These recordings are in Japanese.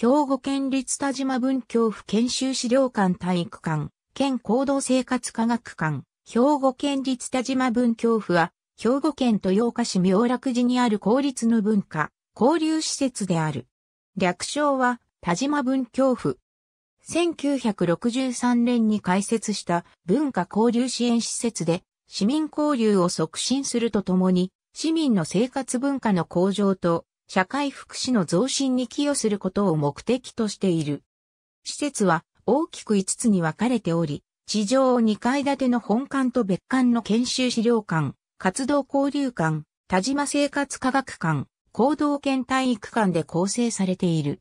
兵庫県立田島文教府研修資料館体育館、県行動生活科学館、兵庫県立田島文教府は、兵庫県豊岡市明楽寺にある公立の文化、交流施設である。略称は、田島文教府。1963年に開設した文化交流支援施設で、市民交流を促進するとともに、市民の生活文化の向上と社会福祉の増進に寄与することを目的としている。施設は大きく5つに分かれており、地上2階建ての本館と別館の研修資料館、活動交流館、田島生活科学館、行動研体育館で構成されている。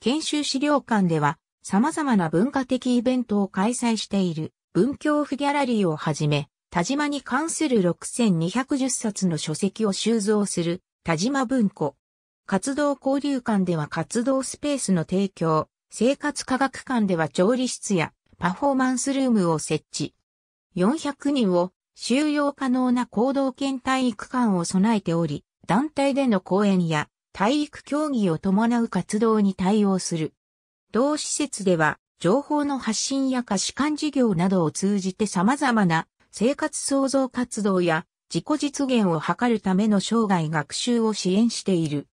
研修資料館では様々な文化的イベントを開催している文教府ギャラリーをはじめ、田島に関する6210冊の書籍を収蔵する田島文庫、活動交流館では活動スペースの提供、生活科学館では調理室やパフォーマンスルームを設置。400人を収容可能な行動圏体育館を備えており、団体での講演や体育競技を伴う活動に対応する。同施設では情報の発信や可視管事業などを通じて様々な生活創造活動や自己実現を図るための生涯学習を支援している。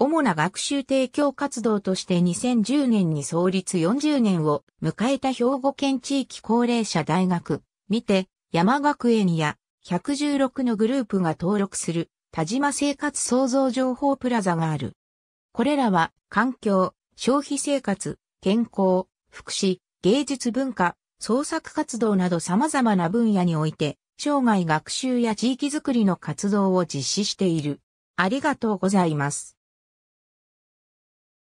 主な学習提供活動として2010年に創立40年を迎えた兵庫県地域高齢者大学、見て、山学園や116のグループが登録する田島生活創造情報プラザがある。これらは環境、消費生活、健康、福祉、芸術文化、創作活動など様々な分野において、生涯学習や地域づくりの活動を実施している。ありがとうございます。